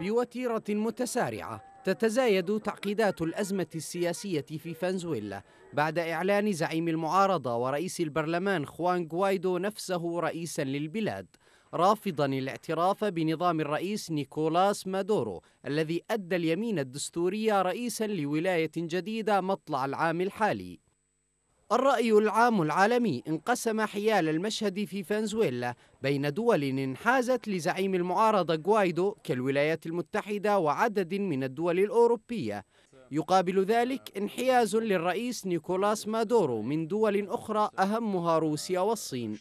بوتيره متسارعه تتزايد تعقيدات الازمه السياسيه في فنزويلا بعد اعلان زعيم المعارضه ورئيس البرلمان خوان غوايدو نفسه رئيسا للبلاد رافضا الاعتراف بنظام الرئيس نيكولاس مادورو الذي ادى اليمين الدستوريه رئيسا لولايه جديده مطلع العام الحالي الرأي العام العالمي انقسم حيال المشهد في فنزويلا بين دول انحازت لزعيم المعارضة غوايدو كالولايات المتحدة وعدد من الدول الأوروبية يقابل ذلك انحياز للرئيس نيكولاس مادورو من دول أخرى أهمها روسيا والصين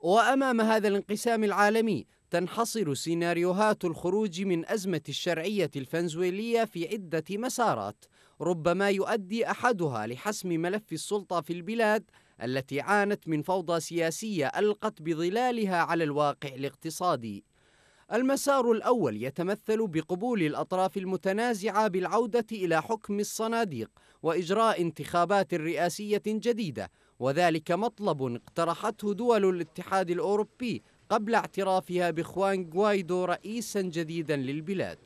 وأمام هذا الانقسام العالمي تنحصر سيناريوهات الخروج من أزمة الشرعية الفنزويلية في عدة مسارات ربما يؤدي احدها لحسم ملف السلطه في البلاد التي عانت من فوضى سياسيه القت بظلالها على الواقع الاقتصادي المسار الاول يتمثل بقبول الاطراف المتنازعه بالعوده الى حكم الصناديق واجراء انتخابات رئاسيه جديده وذلك مطلب اقترحته دول الاتحاد الاوروبي قبل اعترافها بخوان غوايدو رئيسا جديدا للبلاد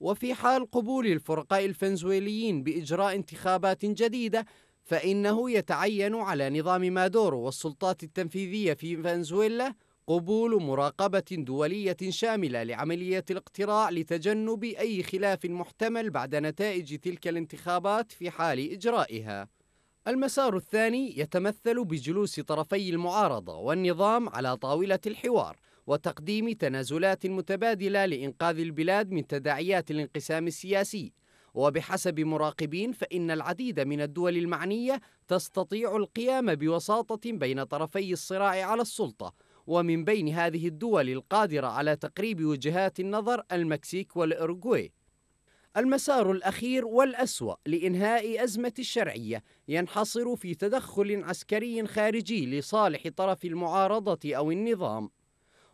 وفي حال قبول الفرقاء الفنزويليين بإجراء انتخابات جديدة فإنه يتعين على نظام مادورو والسلطات التنفيذية في فنزويلا قبول مراقبة دولية شاملة لعملية الاقتراع لتجنب أي خلاف محتمل بعد نتائج تلك الانتخابات في حال إجرائها. المسار الثاني يتمثل بجلوس طرفي المعارضة والنظام على طاولة الحوار، وتقديم تنازلات متبادلة لإنقاذ البلاد من تداعيات الانقسام السياسي وبحسب مراقبين فإن العديد من الدول المعنية تستطيع القيام بوساطة بين طرفي الصراع على السلطة ومن بين هذه الدول القادرة على تقريب وجهات النظر المكسيك والإرجواي المسار الأخير والأسوأ لإنهاء أزمة الشرعية ينحصر في تدخل عسكري خارجي لصالح طرف المعارضة أو النظام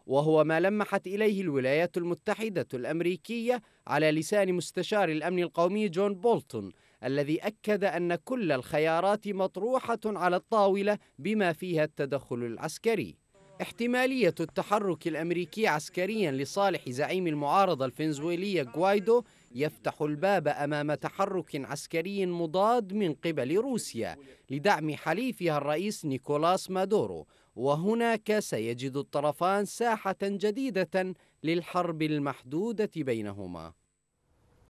وهو ما لمحت إليه الولايات المتحدة الأمريكية على لسان مستشار الأمن القومي جون بولتون الذي أكد أن كل الخيارات مطروحة على الطاولة بما فيها التدخل العسكري احتمالية التحرك الأمريكي عسكريا لصالح زعيم المعارضة الفنزويلية غوايدو يفتح الباب امام تحرك عسكري مضاد من قبل روسيا لدعم حليفها الرئيس نيكولاس مادورو وهناك سيجد الطرفان ساحه جديده للحرب المحدوده بينهما